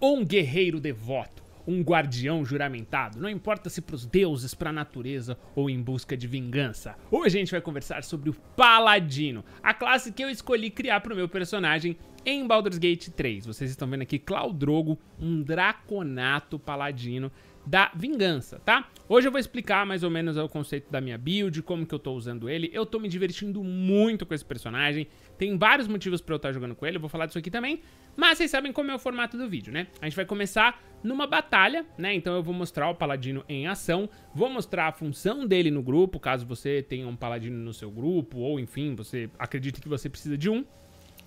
ou um guerreiro devoto, um guardião juramentado, não importa se para os deuses, para a natureza ou em busca de vingança. Hoje a gente vai conversar sobre o Paladino, a classe que eu escolhi criar para o meu personagem em Baldur's Gate 3. Vocês estão vendo aqui Claudrogo, um draconato paladino da vingança, tá? Hoje eu vou explicar mais ou menos o conceito da minha build, como que eu tô usando ele. Eu tô me divertindo muito com esse personagem. Tem vários motivos pra eu estar tá jogando com ele, eu vou falar disso aqui também. Mas vocês sabem como é o formato do vídeo, né? A gente vai começar numa batalha, né? Então eu vou mostrar o paladino em ação, vou mostrar a função dele no grupo, caso você tenha um paladino no seu grupo, ou enfim, você acredite que você precisa de um.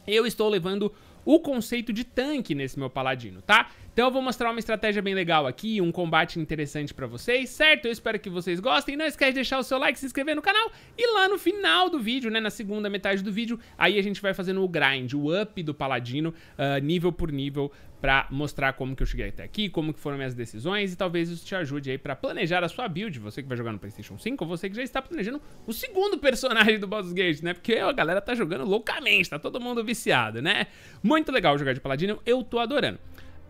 Eu estou levando o conceito de tanque nesse meu paladino, tá? Então eu vou mostrar uma estratégia bem legal aqui, um combate interessante pra vocês, certo? Eu espero que vocês gostem. Não esquece de deixar o seu like, se inscrever no canal e lá no final do vídeo, né, na segunda metade do vídeo, aí a gente vai fazendo o grind, o up do paladino, uh, nível por nível, pra mostrar como que eu cheguei até aqui, como que foram minhas decisões e talvez isso te ajude aí pra planejar a sua build, você que vai jogar no Playstation 5 ou você que já está planejando o segundo personagem do Baldur's Gate, né? Porque a galera tá jogando loucamente, tá todo mundo viciado, né? Muito legal jogar de Paladino, eu tô adorando.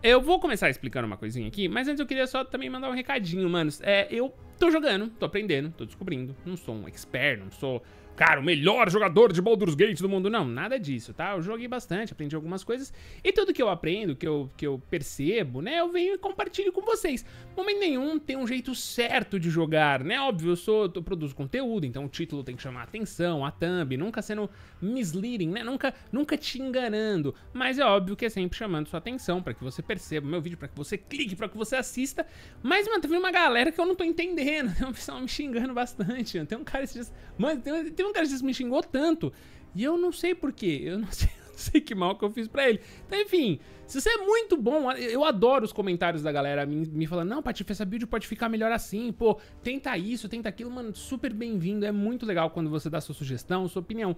Eu vou começar explicando uma coisinha aqui, mas antes eu queria só também mandar um recadinho, manos. É, eu tô jogando, tô aprendendo, tô descobrindo. Não sou um expert, não sou cara, o melhor jogador de Baldur's Gate do mundo. Não, nada disso, tá? Eu joguei bastante, aprendi algumas coisas. E tudo que eu aprendo, que eu, que eu percebo, né? Eu venho e compartilho com vocês. Momento nenhum tem um jeito certo de jogar, né? Óbvio, eu sou. Eu produzo conteúdo, então o título tem que chamar a atenção, a thumb, nunca sendo misleading, né? Nunca, nunca te enganando. Mas é óbvio que é sempre chamando sua atenção para que você perceba o meu vídeo, para que você clique, para que você assista. Mas, mano, teve uma galera que eu não tô entendendo. Tem um né? pessoal me xingando bastante, mano. Tem um cara esses dias. Mano, tem, tem teve um cara que me xingou tanto. E eu não sei porquê. Eu não sei, não sei que mal que eu fiz pra ele. Então, enfim, se você é muito bom, eu adoro os comentários da galera me, me falando: não, Patife, essa build pode ficar melhor assim, pô, tenta isso, tenta aquilo, mano, super bem-vindo. É muito legal quando você dá sua sugestão, sua opinião.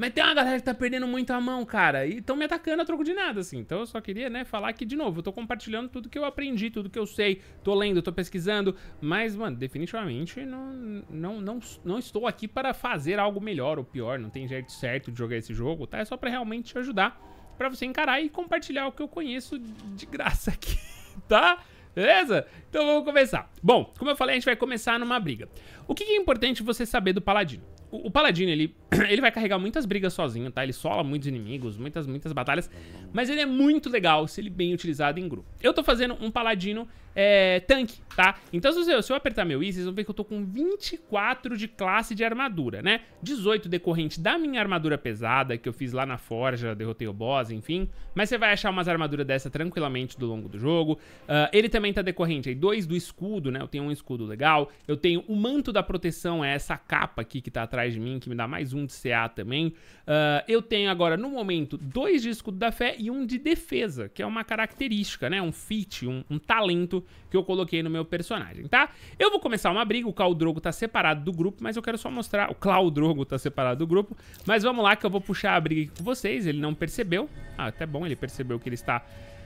Mas tem uma galera que tá perdendo muito a mão, cara. E tão me atacando a troco de nada, assim. Então eu só queria, né, falar que, de novo, eu tô compartilhando tudo que eu aprendi, tudo que eu sei. Tô lendo, tô pesquisando. Mas, mano, definitivamente não, não, não, não estou aqui para fazer algo melhor ou pior. Não tem jeito certo de jogar esse jogo, tá? É só pra realmente te ajudar para você encarar e compartilhar o que eu conheço de graça aqui, tá? Beleza? Então vamos começar. Bom, como eu falei, a gente vai começar numa briga. O que é importante você saber do Paladino? O, Paladino, ele, ele vai carregar muitas brigas sozinho, tá? Ele sola muitos inimigos, muitas, muitas batalhas. Mas ele é muito legal se ele bem utilizado em grupo. Eu tô fazendo um Paladino é, tanque, tá? Então, se eu, se eu apertar meu I, vocês vão ver que eu tô com 24 de classe de armadura, né? 18 decorrente da minha armadura pesada, que eu fiz lá na forja, derrotei o boss, enfim. Mas você vai achar umas armaduras dessa tranquilamente do longo do jogo. Uh, ele também tá decorrente aí, dois do escudo, né? Eu tenho um escudo legal. Eu tenho o manto da proteção, é essa capa aqui que tá atrás de mim, que me dá mais um de CA também. Uh, eu tenho agora, no momento, dois de escudo da fé e um de defesa, que é uma característica, né? Um feat, um, um talento que eu coloquei no meu personagem, tá? Eu vou começar uma briga, o Khal Drogo tá separado do grupo, mas eu quero só mostrar... O Khal Drogo tá separado do grupo, mas vamos lá que eu vou puxar a briga aqui com vocês, ele não percebeu. Ah, até bom, ele percebeu que ele está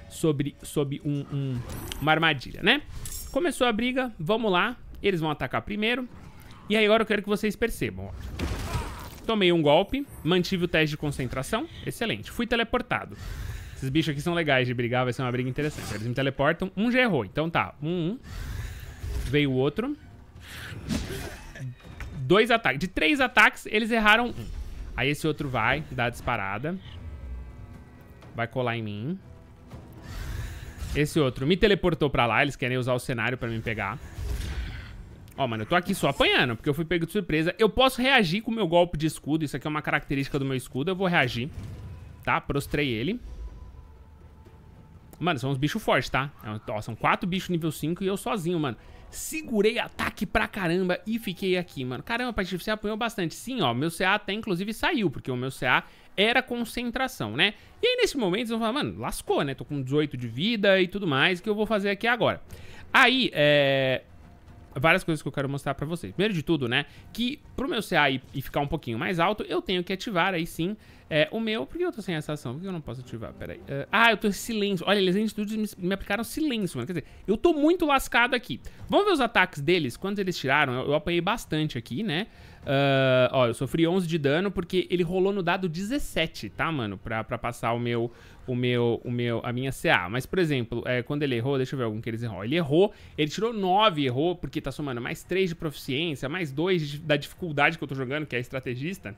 sobre, sobre um, um, uma armadilha, né? Começou a briga, vamos lá, eles vão atacar primeiro. E aí agora eu quero que vocês percebam, ó. Tomei um golpe, mantive o teste de concentração, excelente. Fui teleportado. Esses bichos aqui são legais de brigar, vai ser uma briga interessante. Eles me teleportam. Um já errou, então tá. Um, um. Veio o outro. Dois ataques. De três ataques, eles erraram um. Aí esse outro vai, dá a disparada. Vai colar em mim. Esse outro me teleportou pra lá. Eles querem usar o cenário pra me pegar. Ó, oh, mano, eu tô aqui só apanhando, porque eu fui pego de surpresa. Eu posso reagir com o meu golpe de escudo. Isso aqui é uma característica do meu escudo. Eu vou reagir. Tá? Prostrei ele. Mano, são uns bichos fortes, tá? É ó, são quatro bichos nível 5 e eu sozinho, mano. Segurei ataque pra caramba e fiquei aqui, mano. Caramba, Patif, você apanhou bastante. Sim, ó, meu CA até inclusive saiu, porque o meu CA era concentração, né? E aí, nesse momento, vocês vão falar, mano, lascou, né? Tô com 18 de vida e tudo mais, o que eu vou fazer aqui agora? Aí, é várias coisas que eu quero mostrar pra vocês. Primeiro de tudo, né, que pro meu CA ir, ir ficar um pouquinho mais alto, eu tenho que ativar aí sim é, o meu, por que eu tô sem essa ação? Por que eu não posso ativar? Pera aí. Uh, é, ah, eu tô em silêncio. Olha, eles em estúdios me, me, aplicaram silêncio, mano. Quer dizer, eu tô muito lascado aqui. Vamos ver os ataques deles? Quantos eles tiraram? Eu, eu apanhei bastante aqui, né? Uh, ó, eu sofri 11 de dano porque ele rolou no dado 17, tá, mano? Pra, pra passar o meu, o meu, o meu, a minha CA. Mas, por exemplo, é, quando ele errou, deixa eu ver algum que eles errou. Ele errou, ele tirou 9, errou, porque tá somando mais 3 de proficiência, mais 2 da dificuldade que eu tô jogando, que é estrategista.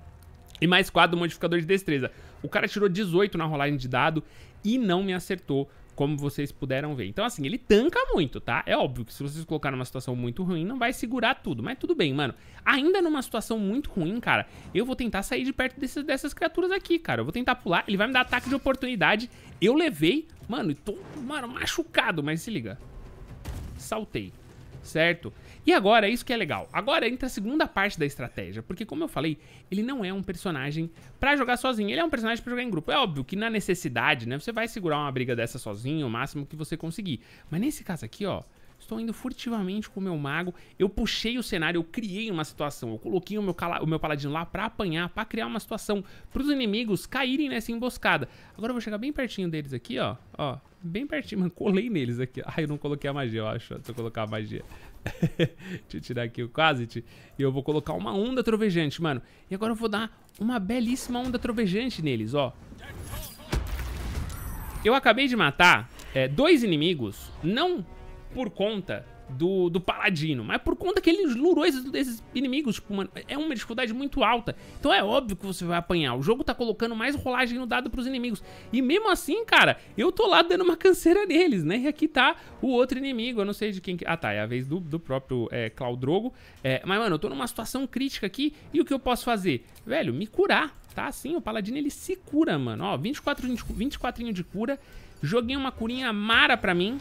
E mais 4 do modificador de destreza. O cara tirou 18 na rolagem de dado e não me acertou, como vocês puderam ver. Então, assim, ele tanca muito, tá? É óbvio que se vocês colocar numa situação muito ruim, não vai segurar tudo. Mas tudo bem, mano. Ainda numa situação muito ruim, cara, eu vou tentar sair de perto desses, dessas criaturas aqui, cara. Eu vou tentar pular, ele vai me dar ataque de oportunidade. Eu levei, mano, e tô, mano, machucado. Mas se liga. Saltei certo? E agora, isso que é legal. Agora entra a segunda parte da estratégia, porque como eu falei, ele não é um personagem para jogar sozinho, ele é um personagem para jogar em grupo. É óbvio que na necessidade, né, você vai segurar uma briga dessa sozinho, o máximo que você conseguir. Mas nesse caso aqui, ó, Estou indo furtivamente com o meu mago. Eu puxei o cenário, eu criei uma situação. Eu coloquei o meu, o meu paladino lá para apanhar, para criar uma situação para os inimigos caírem nessa emboscada. Agora eu vou chegar bem pertinho deles aqui, ó. Ó, bem pertinho, mano. Colei neles aqui. Ai, eu não coloquei a magia, eu acho. Se eu colocar a magia. Deixa eu tirar aqui o Quasit. E eu vou colocar uma onda trovejante, mano. E agora eu vou dar uma belíssima onda trovejante neles, ó. Eu acabei de matar é, dois inimigos, não por conta do, do Paladino. Mas por conta que ele lurou esses, esses inimigos, tipo, mano, é uma dificuldade muito alta. Então é óbvio que você vai apanhar. O jogo tá colocando mais rolagem no dado pros inimigos. E mesmo assim, cara, eu tô lá dando uma canseira neles, né? E aqui tá o outro inimigo. Eu não sei de quem... Ah, tá. É a vez do, do próprio é, Claudrogo. É, mas, mano, eu tô numa situação crítica aqui. E o que eu posso fazer? Velho, me curar, tá? Assim, o Paladino, ele se cura, mano. Ó, 24, 24 de cura. Joguei uma curinha mara pra mim.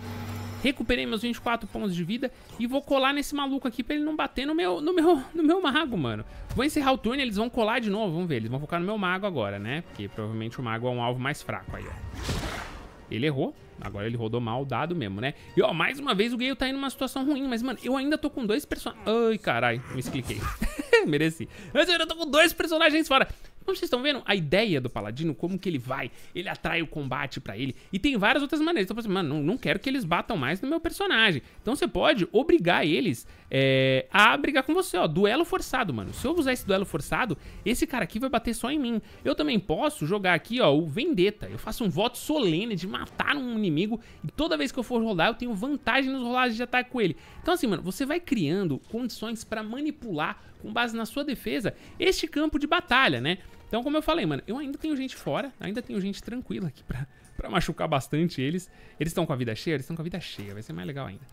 Recuperei meus 24 pontos de vida e vou colar nesse maluco aqui pra ele não bater no meu, no meu, no meu mago, mano. Vou encerrar o turno eles vão colar de novo, vamos ver. Eles vão focar no meu mago agora, né? Porque provavelmente o mago é um alvo mais fraco aí, ó. Ele errou. Agora ele rodou mal o dado mesmo, né? E ó, mais uma vez o Gale tá indo numa situação ruim, mas mano, eu ainda tô com dois personagens... Ai, carai, me expliquei. Mereci. Mas eu ainda tô com dois personagens fora. Então vocês estão vendo a ideia do paladino, como que ele vai, ele atrai o combate para ele. E tem várias outras maneiras. Então, assim, mano, não, não quero que eles batam mais no meu personagem. Então você pode obrigar eles é, a brigar com você, ó. Duelo forçado, mano. Se eu usar esse duelo forçado, esse cara aqui vai bater só em mim. Eu também posso jogar aqui, ó, o Vendetta. Eu faço um voto solene de matar um inimigo e toda vez que eu for rolar, eu tenho vantagem nos rolagens de ataque com ele. Então assim, mano, você vai criando condições para manipular, com base na sua defesa, este campo de batalha, né? Então, como eu falei, mano, eu ainda tenho gente fora, ainda tenho gente tranquila aqui pra, pra machucar bastante eles. Eles estão com a vida cheia? Eles estão com a vida cheia, vai ser mais legal ainda.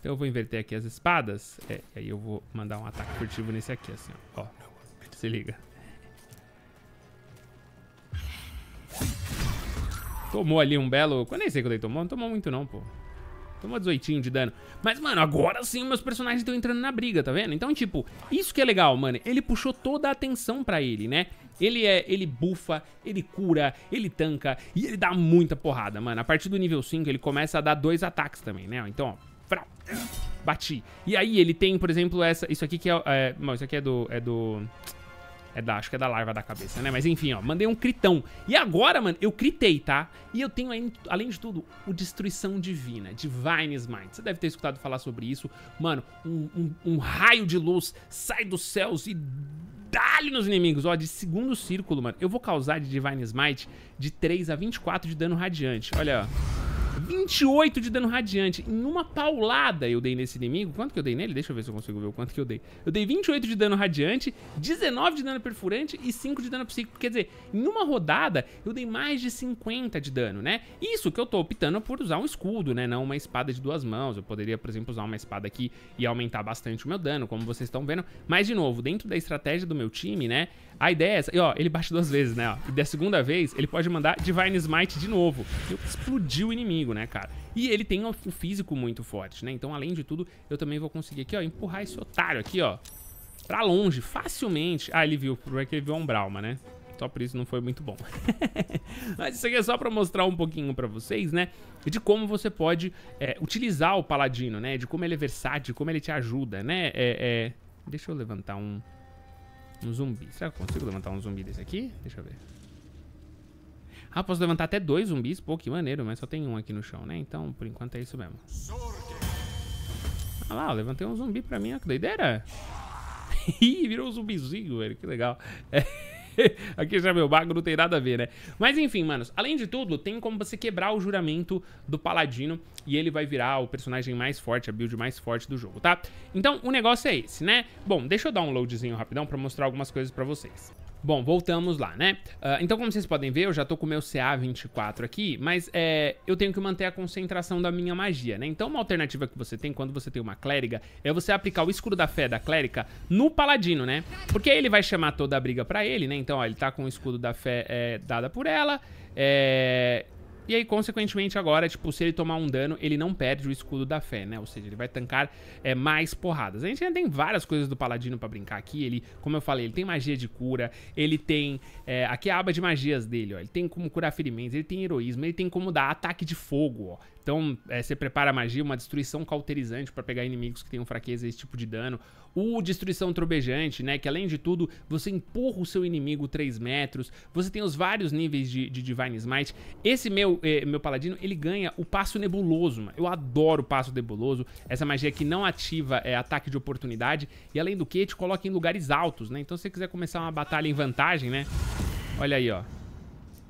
Então eu vou inverter aqui as espadas, é, e aí eu vou mandar um ataque furtivo nesse aqui, assim, ó. ó se liga. Tomou ali um belo... Eu nem sei quando ele tomou, não tomou muito não, pô. Toma 18 de dano. Mas, mano, agora sim meus personagens estão entrando na briga, tá vendo? Então, tipo, isso que é legal, mano. Ele puxou toda a atenção pra ele, né? Ele é, ele bufa, ele cura, ele tanca e ele dá muita porrada, mano. A partir do nível 5 ele começa a dar dois ataques também, né? Então, ó, bati. E aí ele tem, por exemplo, essa, isso aqui que é, é não, isso aqui é do, é do é da, acho que é da larva da cabeça, né? Mas enfim, ó, mandei um critão. E agora, mano, eu critei, tá? E eu tenho, além de tudo, o Destruição Divina, Divine Smite. Você deve ter escutado falar sobre isso. Mano, um, um, um raio de luz sai dos céus e dá-lhe nos inimigos. Ó, de segundo círculo, mano, eu vou causar de Divine Smite de 3 a 24 de dano radiante. Olha, ó. 28 de dano radiante. Em uma paulada eu dei nesse inimigo. Quanto que eu dei nele? Deixa eu ver se eu consigo ver o quanto que eu dei. Eu dei 28 de dano radiante, 19 de dano perfurante e 5 de dano psíquico. Quer dizer, em uma rodada eu dei mais de 50 de dano, né? Isso que eu tô optando por usar um escudo, né? Não uma espada de duas mãos. Eu poderia, por exemplo, usar uma espada aqui e aumentar bastante o meu dano, como vocês estão vendo. Mas, de novo, dentro da estratégia do meu time, né? A ideia é essa. E, ó, ele bate duas vezes, né? Ó. E da segunda vez, ele pode mandar Divine Smite de novo. e explodiu o inimigo, né, cara? E ele tem um físico muito forte, né? Então, além de tudo, eu também vou conseguir aqui, ó, empurrar esse otário aqui, ó. Pra longe, facilmente. Ah, ele viu. O é que ele viu um Brahma, né? Só por isso não foi muito bom. Mas isso aqui é só pra mostrar um pouquinho pra vocês, né? De como você pode é, utilizar o Paladino, né? De como ele é versátil, de como ele te ajuda, né? É, é... Deixa eu levantar um... Um zumbi. Será que eu consigo levantar um zumbi desse aqui? Deixa eu ver. Ah, posso levantar até dois zumbis? Pô, que maneiro, mas só tem um aqui no chão, né? Então, por enquanto é isso mesmo. Ah lá, eu levantei um zumbi pra mim, ó, que doideira. Ih, virou um zumbizinho, velho, que legal. É. aqui já meu bagulho não tem nada a ver, né? Mas enfim, manos, além de tudo, tem como você quebrar o juramento do paladino e ele vai virar o personagem mais forte, a build mais forte do jogo, tá? Então, o negócio é esse, né? Bom, deixa eu dar um loadzinho rapidão pra mostrar algumas coisas pra vocês. Bom, voltamos lá, né? Uh, então, como vocês podem ver, eu já tô com o meu CA24 aqui, mas é, eu tenho que manter a concentração da minha magia, né? Então, uma alternativa que você tem quando você tem uma clériga é você aplicar o escuro da fé da clérica no paladino, né? Porque aí ele vai chamar toda a briga pra ele, né? Então, ó, ele tá com o escudo da fé é, dada por ela, é e aí, consequentemente, agora, tipo, se ele tomar um dano, ele não perde o escudo da fé, né? Ou seja, ele vai tancar é, mais porradas. A gente ainda tem várias coisas do paladino pra brincar aqui. Ele, como eu falei, ele tem magia de cura, ele tem... É, aqui é a aba de magias dele, ó. Ele tem como curar ferimentos, ele tem heroísmo, ele tem como dar ataque de fogo, ó. Então, é, você prepara a magia, uma destruição cauterizante para pegar inimigos que tenham fraqueza esse tipo de dano. O destruição trovejante, né? Que além de tudo, você empurra o seu inimigo 3 metros. Você tem os vários níveis de, de Divine Smite. Esse meu, é, meu paladino, ele ganha o passo nebuloso, mano. Eu adoro o passo nebuloso. Essa magia que não ativa é, ataque de oportunidade. E além do que, te coloca em lugares altos, né? Então, se você quiser começar uma batalha em vantagem, né? Olha aí, ó.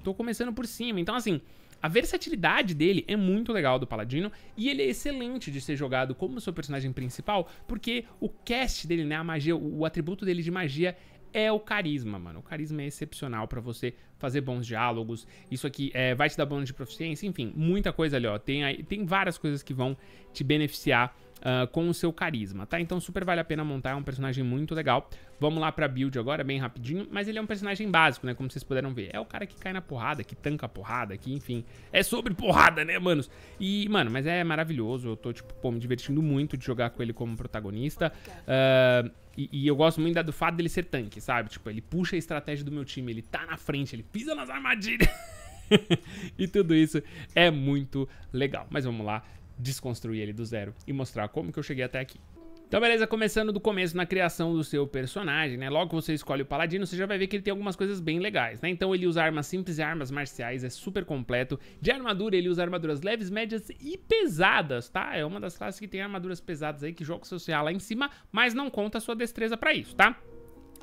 Tô começando por cima. Então, assim... A versatilidade dele é muito legal do Paladino e ele é excelente de ser jogado como seu personagem principal, porque o cast dele, né, a magia, o, atributo dele de magia é o carisma, mano. O carisma é excepcional para você fazer bons diálogos. Isso aqui é, vai te dar bônus de proficiência, enfim, muita coisa ali, ó. Tem, aí, tem várias coisas que vão te beneficiar uh, com o seu carisma, tá? Então super vale a pena montar, é um personagem muito legal. Vamos lá pra build agora, bem rapidinho, mas ele é um personagem básico, né? Como vocês puderam ver. É o cara que cai na porrada, que tanca a porrada, que enfim. É sobre porrada, né, manos? E, mano, mas é maravilhoso. Eu tô, tipo, pô, me divertindo muito de jogar com ele como protagonista. Uh, e, e, eu gosto muito do fato dele ser tanque, sabe? Tipo, ele puxa a estratégia do meu time, ele tá na frente, ele pisa nas armadilhas. e tudo isso é muito legal. Mas vamos lá, desconstruir ele do zero e mostrar como que eu cheguei até aqui. Então beleza, começando do começo na criação do seu personagem, né? Logo que você escolhe o paladino, você já vai ver que ele tem algumas coisas bem legais, né? Então ele usa armas simples e armas marciais, é super completo. De armadura, ele usa armaduras leves, médias e pesadas, tá? É uma das classes que tem armaduras pesadas aí, que joga o seu CA lá em cima, mas não conta a sua destreza pra isso, tá?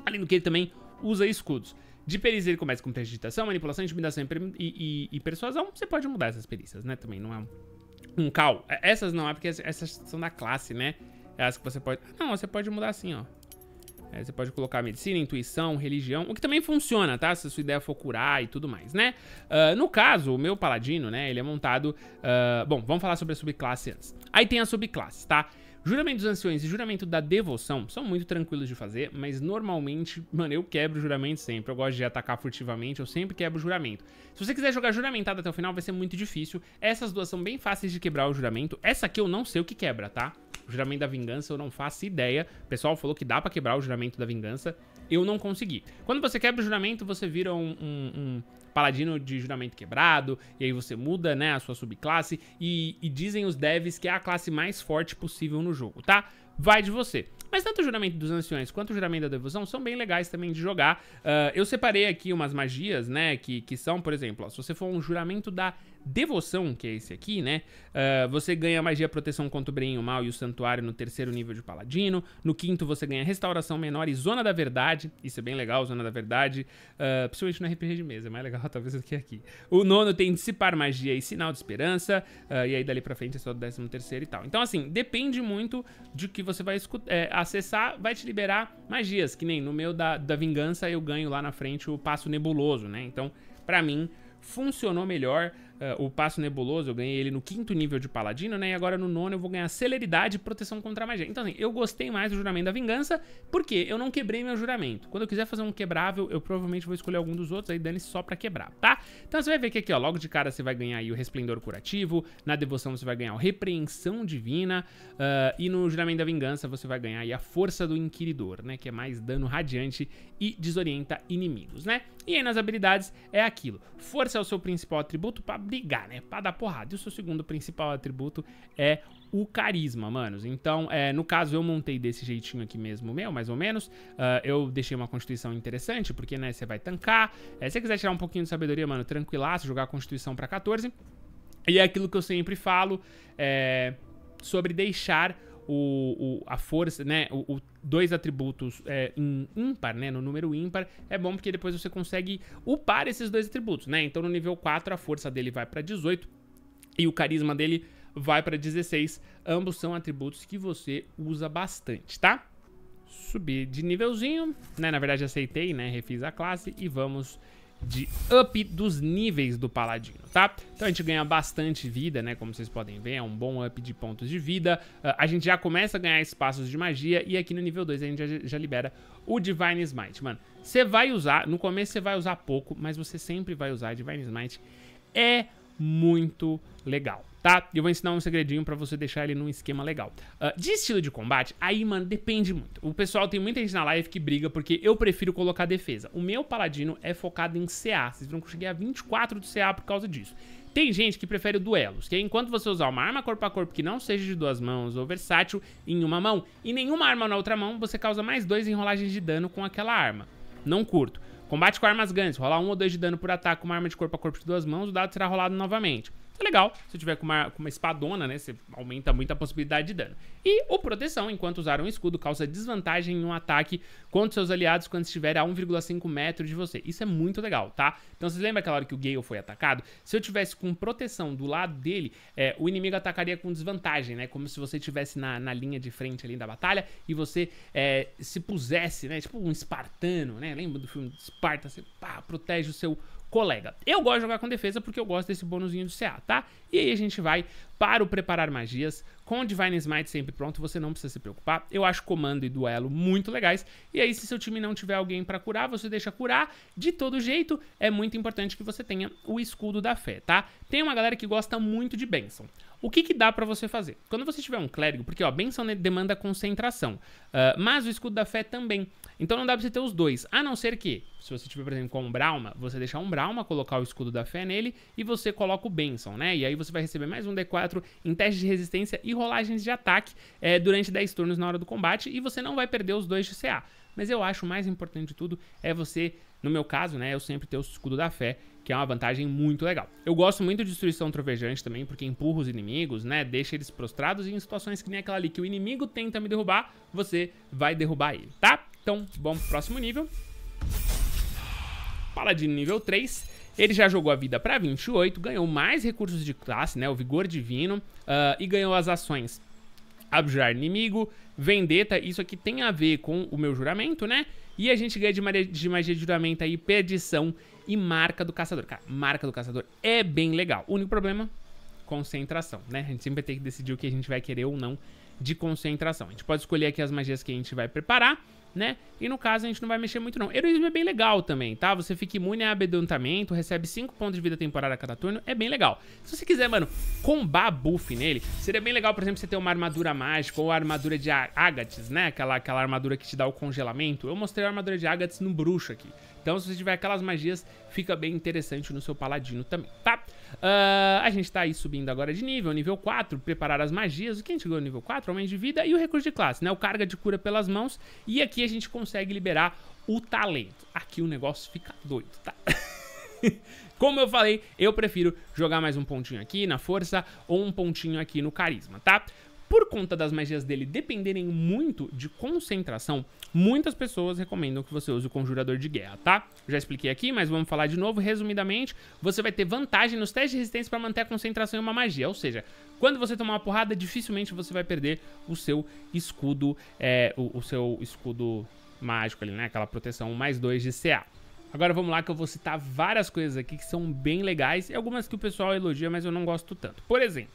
Além do que ele também usa escudos. De perícia ele começa com prestidigitação, manipulação, intimidação e, e, e, persuasão. Você pode mudar essas perícias, né? Também não é um um cal. É, essas não, é porque essas são da classe, né? É as que você pode... Não, você pode mudar assim, ó. É, você pode colocar medicina, intuição, religião, o que também funciona, tá? Se a sua ideia for curar e tudo mais, né? Uh, no caso, o meu paladino, né? Ele é montado... Uh, bom, vamos falar sobre a subclasse antes. Aí tem a subclasse, tá? Juramento dos Anciões e Juramento da Devoção são muito tranquilos de fazer, mas normalmente, mano, eu quebro juramento sempre. Eu gosto de atacar furtivamente, eu sempre quebro juramento. Se você quiser jogar juramentado até o final, vai ser muito difícil. Essas duas são bem fáceis de quebrar o juramento. Essa aqui eu não sei o que quebra, tá? O juramento da vingança eu não faço ideia. O pessoal falou que dá pra quebrar o juramento da vingança. Eu não consegui. Quando você quebra o juramento, você vira um, um, um paladino de juramento quebrado, e aí você muda, né, a sua subclasse, e, e dizem os devs que é a classe mais forte possível no jogo, tá? vai de você. Mas tanto o juramento dos anciões quanto o juramento da devoção são bem legais também de jogar. Uh, eu separei aqui umas magias, né? Que, que são, por exemplo, ó, se você for um juramento da devoção, que é esse aqui, né? Uh, você ganha magia proteção contra o bem e o mal e o santuário no terceiro nível de paladino. No quinto, você ganha restauração menor e zona da verdade. Isso é bem legal, zona da verdade. Uh, principalmente no RPG de mesa, é mais legal talvez do que aqui. O nono tem dissipar magia e sinal de esperança. Uh, e aí dali pra frente é só o décimo terceiro e tal. Então, assim, depende muito de que que você vai é, acessar vai te liberar magias, que nem no meu da, da vingança eu ganho lá na frente o passo nebuloso, né? Então, para mim, funcionou melhor uh, o passo nebuloso, eu ganhei ele no quinto nível de paladino, né? E agora no nono eu vou ganhar celeridade e proteção contra magia. Então, assim, eu gostei mais do juramento da vingança, porque eu não quebrei meu juramento. Quando eu quiser fazer um quebrável, eu provavelmente vou escolher algum dos outros, aí dane-se só pra quebrar, tá? Então você vai ver que aqui, ó, logo de cara você vai ganhar aí o resplendor curativo, na devoção você vai ganhar o repreensão divina, uh, e no juramento da vingança você vai ganhar aí a força do inquiridor, né? Que é mais dano radiante e desorienta inimigos, né? E aí nas habilidades é aquilo. Força é o seu principal atributo, brigar, né? Pra dar porrada. E o seu segundo principal atributo é o carisma, manos. Então, é, no caso, eu montei desse jeitinho aqui mesmo, meu, mais ou menos. Uh, eu deixei uma constituição interessante, porque, né, você vai tancar. É, se você quiser tirar um pouquinho de sabedoria, mano, tranquilaço, jogar a constituição pra 14. E é aquilo que eu sempre falo, é, sobre deixar o, o a força, né? O, o dois atributos é, em ímpar, né? No número ímpar, é bom porque depois você consegue upar esses dois atributos, né? Então no nível 4 a força dele vai para 18 e o carisma dele vai para 16. Ambos são atributos que você usa bastante, tá? Subir de nívelzinho, né? Na verdade aceitei, né? Refiz a classe e vamos de up dos níveis do paladino, tá? Então a gente ganha bastante vida, né? Como vocês podem ver, é um bom up de pontos de vida. Uh, a gente já começa a ganhar espaços de magia e aqui no nível 2 a gente já, já libera o Divine Smite. Mano, você vai usar, no começo você vai usar pouco, mas você sempre vai usar Divine Smite. É muito legal tá? E eu vou ensinar um segredinho para você deixar ele num esquema legal. Uh, de estilo de combate, aí, mano, depende muito. O pessoal tem muita gente na live que briga porque eu prefiro colocar defesa. O meu paladino é focado em CA. Vocês viram que eu cheguei a 24 do CA por causa disso. Tem gente que prefere duelos, que é enquanto você usar uma arma corpo a corpo que não seja de duas mãos ou versátil em uma mão e nenhuma arma na outra mão, você causa mais dois enrolagens de dano com aquela arma. Não curto. Combate com armas grandes, rolar um ou dois de dano por ataque com uma arma de corpo a corpo de duas mãos, o dado será rolado novamente. É legal. Se tiver com uma, com uma espadona, né? Você aumenta muito a possibilidade de dano. E o proteção, enquanto usar um escudo, causa desvantagem em um ataque contra seus aliados quando estiver a 1,5 metros de você. Isso é muito legal, tá? Então vocês lembram aquela hora que o Gale foi atacado? Se eu tivesse com proteção do lado dele, é, o inimigo atacaria com desvantagem, né? Como se você estivesse na, na linha de frente ali da batalha e você é, se pusesse, né? Tipo um espartano, né? Lembra do filme Esparta? Você pá, protege o seu colega. Eu gosto de jogar com defesa porque eu gosto desse bônusinho de CA, tá? E aí a gente vai para o preparar magias, com o Divine Smite sempre pronto, você não precisa se preocupar. Eu acho comando e duelo muito legais. E aí se seu time não tiver alguém para curar, você deixa curar. De todo jeito, é muito importante que você tenha o escudo da fé, tá? Tem uma galera que gosta muito de Benson. O que, que dá para você fazer? Quando você tiver um clérigo, porque ó, benção demanda concentração, uh, mas o escudo da fé também. Então não dá pra você ter os dois. A não ser que, se você tiver, por exemplo, com um Brauma, você deixar um Brauma, colocar o escudo da fé nele e você coloca o Benson, né? E aí você vai receber mais um D4 em teste de resistência e rolagens de ataque é, durante 10 turnos na hora do combate e você não vai perder os dois de CA. Mas eu acho o mais importante de tudo é você, no meu caso, né, eu sempre ter o escudo da fé, que é uma vantagem muito legal. Eu gosto muito de destruição trovejante também, porque empurra os inimigos, né, deixa eles prostrados e em situações que nem aquela ali que o inimigo tenta me derrubar, você vai derrubar ele, tá? Então, vamos próximo nível. Paladino nível 3. Ele já jogou a vida para 28, ganhou mais recursos de classe, né, o vigor divino, uh, e ganhou as ações abjurar inimigo, vendetta, isso aqui tem a ver com o meu juramento, né? E a gente ganha de magia de, magia de juramento aí, perdição e marca do caçador. Cara, marca do caçador é bem legal. O único problema, concentração, né? A gente sempre tem que decidir o que a gente vai querer ou não de concentração. A gente pode escolher aqui as magias que a gente vai preparar né? E no caso a gente não vai mexer muito não. Heroísmo é bem legal também, tá? Você fica imune a abedontamento, recebe 5 pontos de vida temporária a cada turno, é bem legal. Se você quiser, mano, combar buff nele, seria bem legal, por exemplo, você ter uma armadura mágica ou armadura de Agates, né? Aquela, aquela armadura que te dá o congelamento. Eu mostrei a armadura de Agates no bruxo aqui. Então, se você tiver aquelas magias, fica bem interessante no seu paladino também, tá? Uh, a gente tá aí subindo agora de nível, nível 4, preparar as magias. O que a gente ganhou no nível 4? Aumento de vida e o recurso de classe, né? O carga de cura pelas mãos. E aqui a gente consegue liberar o talento. Aqui o negócio fica doido, tá? Como eu falei, eu prefiro jogar mais um pontinho aqui na força ou um pontinho aqui no carisma, tá? por conta das magias dele dependerem muito de concentração, muitas pessoas recomendam que você use o Conjurador de Guerra, tá? Já expliquei aqui, mas vamos falar de novo. Resumidamente, você vai ter vantagem nos testes de resistência para manter a concentração em uma magia. Ou seja, quando você tomar uma porrada, dificilmente você vai perder o seu escudo, é, o, o seu escudo mágico ali, né? Aquela proteção mais 2 de CA. Agora vamos lá que eu vou citar várias coisas aqui que são bem legais e algumas que o pessoal elogia, mas eu não gosto tanto. Por exemplo,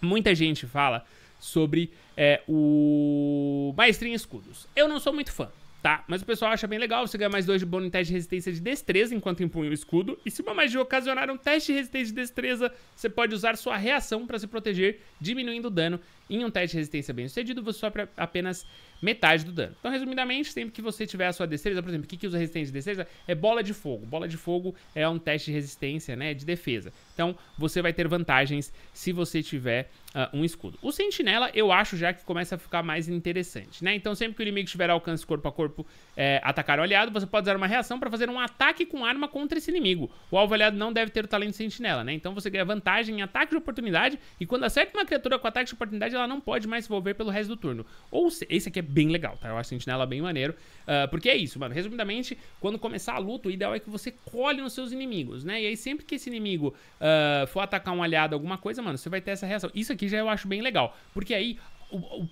muita gente fala sobre é, o Maestria em Escudos. Eu não sou muito fã, tá? Mas o pessoal acha bem legal, você ganha mais dois de bônus em teste de resistência de destreza enquanto empunha o escudo, e se uma magia ocasionar um teste de resistência de destreza, você pode usar sua reação para se proteger, diminuindo o dano em um teste de resistência bem sucedido, você sofre apenas metade do dano. Então, resumidamente, sempre que você tiver a sua destreza, por exemplo, o que, usa resistência de destreza? É bola de fogo. Bola de fogo é um teste de resistência, né, de defesa. Então, você vai ter vantagens se você tiver uh, um escudo. O sentinela, eu acho já que começa a ficar mais interessante, né? Então, sempre que o inimigo tiver alcance corpo a corpo, é, atacar o aliado, você pode usar uma reação para fazer um ataque com arma contra esse inimigo. O alvo aliado não deve ter o talento de sentinela, né? Então, você ganha vantagem em ataque de oportunidade e quando acerta uma criatura com ataque de oportunidade, verdade, ela não pode mais se envolver pelo resto do turno. Ou se... esse aqui é bem legal, tá? Eu acho sentinela bem maneiro. Uh, porque é isso, mano. Resumidamente, quando começar a luta, o ideal é que você colhe nos seus inimigos, né? E aí, sempre que esse inimigo uh, for atacar um aliado, alguma coisa, mano, você vai ter essa reação. Isso aqui já eu acho bem legal. Porque aí,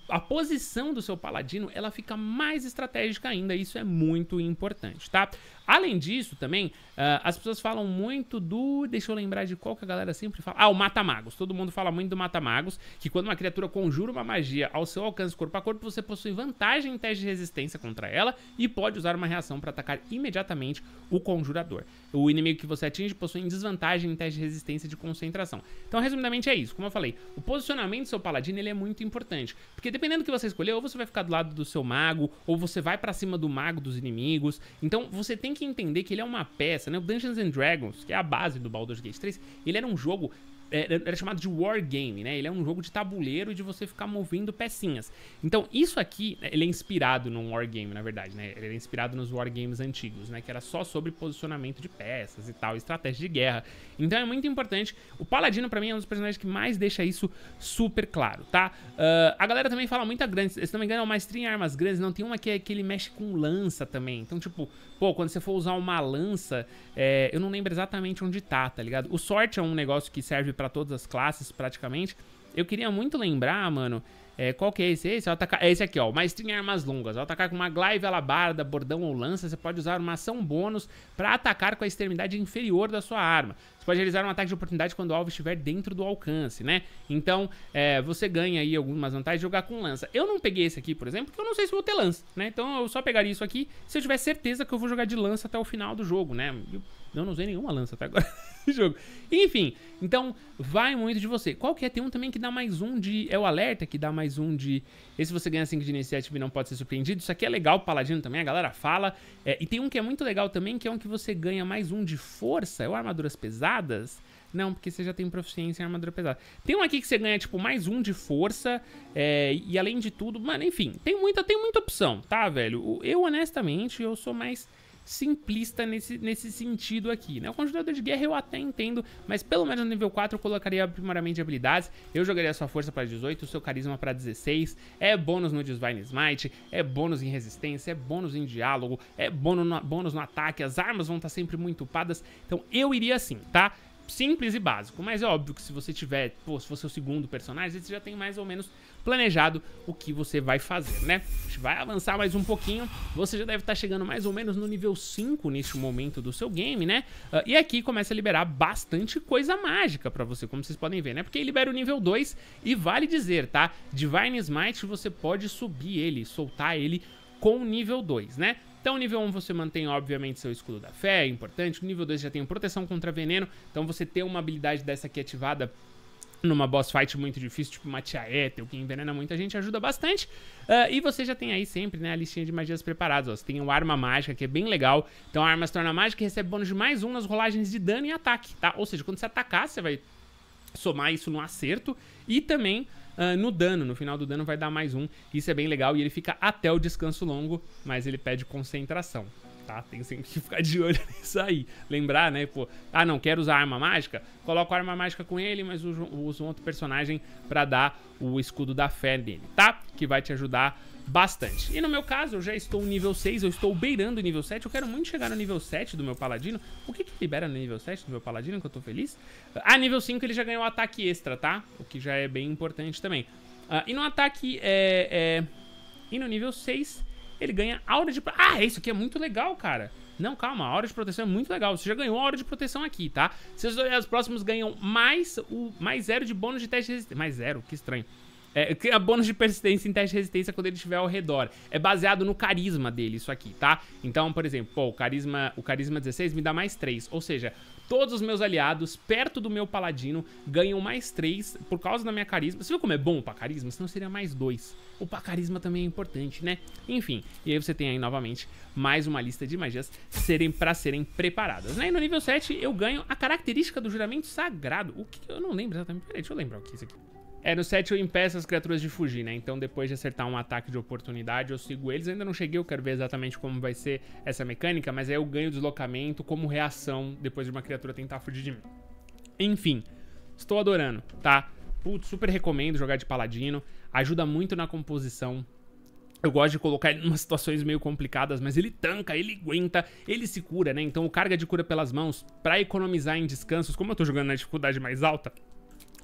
a posição do seu paladino ela fica mais estratégica ainda, isso é muito importante, tá? Além disso, também, uh, as pessoas falam muito do. Deixa eu lembrar de qual que a galera sempre fala. Ah, o Mata-Magos. Todo mundo fala muito do Mata-Magos, que quando uma criatura conjura uma magia ao seu alcance corpo a corpo, você possui vantagem em teste de resistência contra ela e pode usar uma reação para atacar imediatamente o conjurador. O inimigo que você atinge possui desvantagem em teste de resistência de concentração. Então, resumidamente, é isso. Como eu falei, o posicionamento do seu paladino ele é muito importante. Porque dependendo do que você escolher, ou você vai ficar do lado do seu mago, ou você vai para cima do mago dos inimigos. Então, você tem que que entender que ele é uma peça, né? O Dungeons and Dragons, que é a base do Baldur's Gate 3, ele era um jogo é, era chamado de wargame, né? Ele é um jogo de tabuleiro de você ficar movendo pecinhas. Então, isso aqui, né, ele é inspirado num wargame, na verdade, né? Ele é inspirado nos wargames antigos, né? Que era só sobre posicionamento de peças e tal, estratégia de guerra. Então, é muito importante. O Paladino, para mim, é um dos personagens que mais deixa isso super claro, tá? Uh, a galera também fala muito a grandes. Se não me engano, é uma maestria em armas grandes. Não, tem uma que, é, que ele mexe com lança também. Então, tipo, pô, quando você for usar uma lança, é, eu não lembro exatamente onde tá, tá ligado? O sorte é um negócio que serve pra para todas as classes praticamente. Eu queria muito lembrar, mano, é, qual que é esse? Esse, é, é esse aqui, ó. Maestrinho em armas longas. Ao atacar com uma glaive, alabarda, bordão ou lança, você pode usar uma ação bônus para atacar com a extremidade inferior da sua arma. Você pode realizar um ataque de oportunidade quando o alvo estiver dentro do alcance, né? Então, é, você ganha aí algumas vantagens de jogar com lança. Eu não peguei esse aqui, por exemplo, porque eu não sei se vou ter lança, né? Então, eu só pegaria isso aqui se eu tiver certeza que eu vou jogar de lança até o final do jogo, né? não não usei nenhuma lança até agora no jogo. Enfim, então vai muito de você. Qual que é? Tem um também que dá mais um de... É o alerta que dá mais um de... Esse você ganha 5 de iniciativa e não pode ser surpreendido. Isso aqui é legal, paladino também, a galera fala. É, e tem um que é muito legal também, que é um que você ganha mais um de força. É o armaduras pesadas. Não, porque você já tem proficiência em armadura pesada. Tem um aqui que você ganha, tipo, mais um de força. É, e além de tudo, mano, enfim, tem muita, tem muita opção, tá, velho? Eu, honestamente, eu sou mais simplista nesse, nesse sentido aqui, né? O Conjurador de Guerra eu até entendo, mas pelo menos no nível 4 eu colocaria primariamente habilidades. Eu jogaria sua força para 18, o seu carisma para 16, é bônus no Divine Smite, é bônus em resistência, é bônus em diálogo, é bônus no, bônus no ataque, as armas vão estar sempre muito upadas. Então eu iria assim, tá? simples e básico. Mas é óbvio que se você tiver, pô, se você é o segundo personagem, você já tem mais ou menos planejado o que você vai fazer, né? A gente vai avançar mais um pouquinho. Você já deve estar chegando mais ou menos no nível 5 neste momento do seu game, né? Uh, e aqui começa a liberar bastante coisa mágica para você, como vocês podem ver, né? Porque ele libera o nível 2 e vale dizer, tá? Divine Smite você pode subir ele, soltar ele com nível 2, né? Então, nível 1 você mantém, obviamente, seu escudo da fé, é importante. O nível 2 já tem proteção contra veneno, então você ter uma habilidade dessa aqui ativada numa boss fight muito difícil, tipo uma tia Ethel, que envenena muita gente, ajuda bastante. Uh, e você já tem aí sempre, né, a listinha de magias preparadas, ó. Você tem o Arma Mágica, que é bem legal. Então a arma se torna mágica e recebe bônus de mais um nas rolagens de dano e ataque, tá? Ou seja, quando você atacar, você vai somar isso no acerto e também uh, no dano. No final do dano vai dar mais um. Isso é bem legal e ele fica até o descanso longo, mas ele pede concentração tá? Tem sempre que ficar de olho nisso aí. Lembrar, né? Pô, ah, não, quero usar arma mágica? Coloco a arma mágica com ele, mas uso, uso um outro personagem para dar o escudo da fé dele, tá? Que vai te ajudar bastante. E no meu caso, eu já estou nível 6, eu estou beirando o nível 7, eu quero muito chegar no nível 7 do meu paladino. O que que libera no nível 7 do meu paladino, que eu tô feliz? Ah, nível 5 ele já ganhou ataque extra, tá? O que já é bem importante também. Ah, e no ataque, é, é... E no nível 6 ele ganha aura de... Ah, isso aqui é muito legal, cara. Não, calma, a aura de proteção é muito legal. Você já ganhou a aura de proteção aqui, tá? Seus aliados próximos ganham mais o mais zero de bônus de teste de resistência. Mais zero, que estranho. É, cria bônus de persistência em teste de resistência quando ele estiver ao redor. É baseado no carisma dele, isso aqui, tá? Então, por exemplo, pô, o carisma, o carisma 16 me dá mais 3. Ou seja, todos os meus aliados perto do meu paladino ganham mais 3 por causa da minha carisma. Você viu como é bom o pra carisma? Senão seria mais 2. O pra carisma também é importante, né? Enfim, e aí você tem aí novamente mais uma lista de magias serem para serem preparadas. Né? E no nível 7 eu ganho a característica do juramento sagrado. O que eu não lembro exatamente. Peraí, deixa eu lembrar o que é isso aqui. É, no 7 eu impeço as criaturas de fugir, né? Então depois de acertar um ataque de oportunidade, eu sigo eles. Ainda não cheguei, eu quero ver exatamente como vai ser essa mecânica, mas aí eu ganho deslocamento como reação depois de uma criatura tentar fugir de mim. Enfim, estou adorando, tá? Putz, super recomendo jogar de paladino. Ajuda muito na composição. Eu gosto de colocar ele em umas situações meio complicadas, mas ele tanca, ele aguenta, ele se cura, né? Então o carga de cura pelas mãos, pra economizar em descansos, como eu tô jogando na dificuldade mais alta,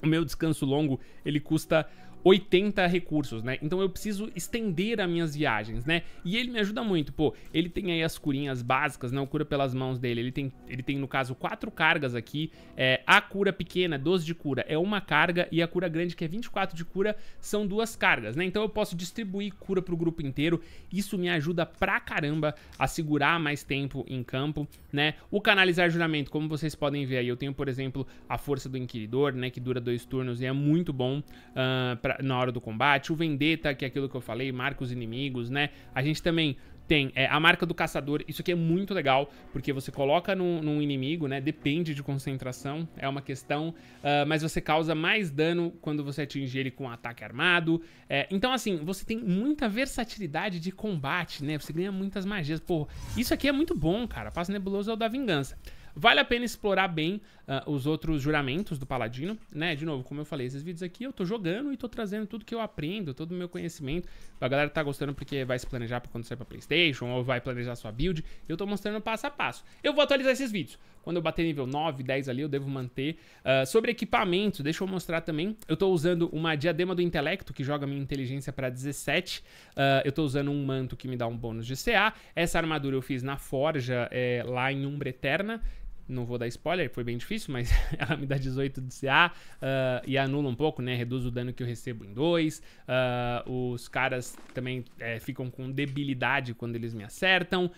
o meu descanso longo, ele custa 80 recursos, né? Então eu preciso estender as minhas viagens, né? E ele me ajuda muito, pô. Ele tem aí as curinhas básicas, né? O cura pelas mãos dele. Ele tem, ele tem no caso, quatro cargas aqui. É, a cura pequena, 12 de cura, é uma carga. E a cura grande, que é 24 de cura, são duas cargas, né? Então eu posso distribuir cura pro grupo inteiro. Isso me ajuda pra caramba a segurar mais tempo em campo, né? O canalizar juramento, como vocês podem ver aí, eu tenho, por exemplo, a força do Inquiridor, né? Que dura dois turnos e é muito bom uh, pra na hora do combate, o Vendetta, que é aquilo que eu falei, marca os inimigos, né? A gente também tem é, a marca do caçador, isso aqui é muito legal, porque você coloca num, num inimigo, né? Depende de concentração, é uma questão, uh, mas você causa mais dano quando você atinge ele com um ataque armado. É, então, assim, você tem muita versatilidade de combate, né? Você ganha muitas magias. Pô, isso aqui é muito bom, cara. Passa Nebuloso é o da vingança. Vale a pena explorar bem uh, os outros juramentos do Paladino, né? De novo, como eu falei, esses vídeos aqui eu tô jogando e tô trazendo tudo que eu aprendo, todo o meu conhecimento. A galera tá gostando porque vai se planejar pra quando sair pra Playstation ou vai planejar sua build. Eu tô mostrando passo a passo. Eu vou atualizar esses vídeos. Quando eu bater nível 9, 10 ali, eu devo manter. Uh, sobre equipamento, deixa eu mostrar também. Eu tô usando uma diadema do intelecto, que joga minha inteligência pra 17. Uh, ah, eu tô usando um manto que me dá um bônus de CA. Essa armadura eu fiz na forja, é, lá em Umbra Eterna não vou dar spoiler, foi bem difícil, mas ela me dá 18 de CA uh, e anula um pouco, né? Reduz o dano que eu recebo em 2. Uh, ah, os caras também é, ficam com debilidade quando eles me acertam. Uh,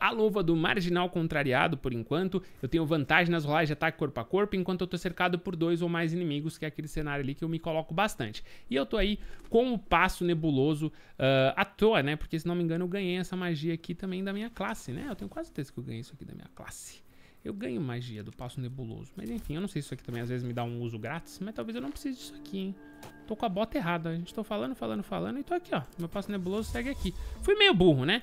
a luva do marginal contrariado, por enquanto, eu tenho vantagem nas rolagens de ataque corpo a corpo, enquanto eu tô cercado por dois ou mais inimigos, que é aquele cenário ali que eu me coloco bastante. E eu tô aí com o passo nebuloso ah, à toa, né? Porque se não me engano, eu ganhei essa magia aqui também da minha classe, né? Eu tenho quase certeza que eu ganhei isso aqui da minha classe. Eu ganho magia do passo nebuloso. Mas enfim, eu não sei se isso aqui também às vezes me dá um uso grátis, mas talvez eu não precise disso aqui, hein? Tô com a bota errada. A gente tô falando, falando, falando e tô aqui, ó. Meu passo nebuloso segue aqui. Fui meio burro, né?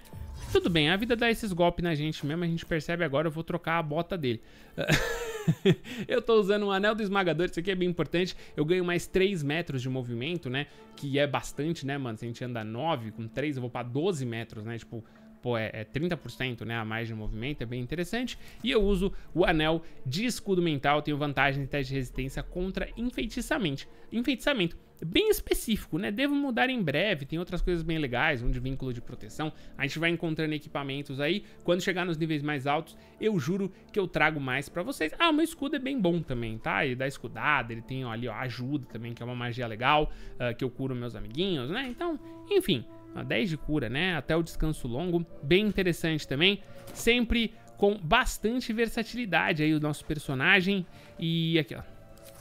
tudo bem, a vida dá esses golpes na gente mesmo, a gente percebe agora, eu vou trocar a bota dele. eu tô usando um anel do esmagador, isso aqui é bem importante. Eu ganho mais 3 metros de movimento, né? Que é bastante, né, mano? Se a gente anda 9, com 3 eu vou pra 12 metros, né? Tipo, pô, é, é 30% né, a mais de movimento, é bem interessante. E eu uso o anel de escudo mental, tenho vantagem de teste de resistência contra enfeitiçamento. Enfeitiçamento bem específico, né? Devo mudar em breve, tem outras coisas bem legais, um de vínculo de proteção. A gente vai encontrando equipamentos aí. Quando chegar nos níveis mais altos, eu juro que eu trago mais para vocês. Ah, o meu escudo é bem bom também, tá? Ele dá escudada, ele tem ali, ó, ajuda também, que é uma magia legal, uh, que eu curo meus amiguinhos, né? Então, enfim, 10 ah, de cura, né? Até o descanso longo. Bem interessante também. Sempre com bastante versatilidade aí o nosso personagem. E aqui, ó.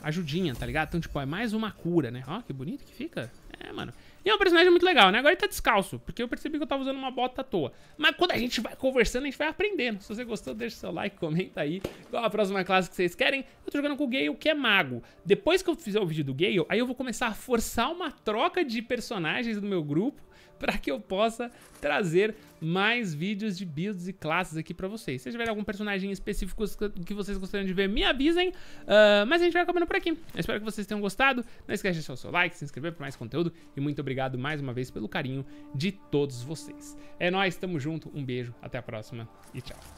Ajudinha, tá ligado? Então, tipo, é mais uma cura, né? Ó, que bonito que fica. É, mano. E é um personagem muito legal, né? Agora ele tá descalço, porque eu percebi que eu tava usando uma bota à toa. Mas quando a gente vai conversando, a gente vai aprendendo. Se você gostou, deixa o seu like, comenta aí qual a próxima classe que vocês querem. Eu tô jogando com o Gale, que é mago. Depois que eu fizer o vídeo do Gale, aí eu vou começar a forçar uma troca de personagens do meu grupo para que eu possa trazer mais vídeos de builds e classes aqui para vocês. Se tiver algum personagem específico que vocês gostariam de ver, me avisem. Uh, mas a gente vai acabando por aqui. Eu espero que vocês tenham gostado. Não esquece de deixar o seu like, se inscrever para mais conteúdo. E muito obrigado mais uma vez pelo carinho de todos vocês. É nóis, tamo junto. Um beijo, até a próxima e tchau.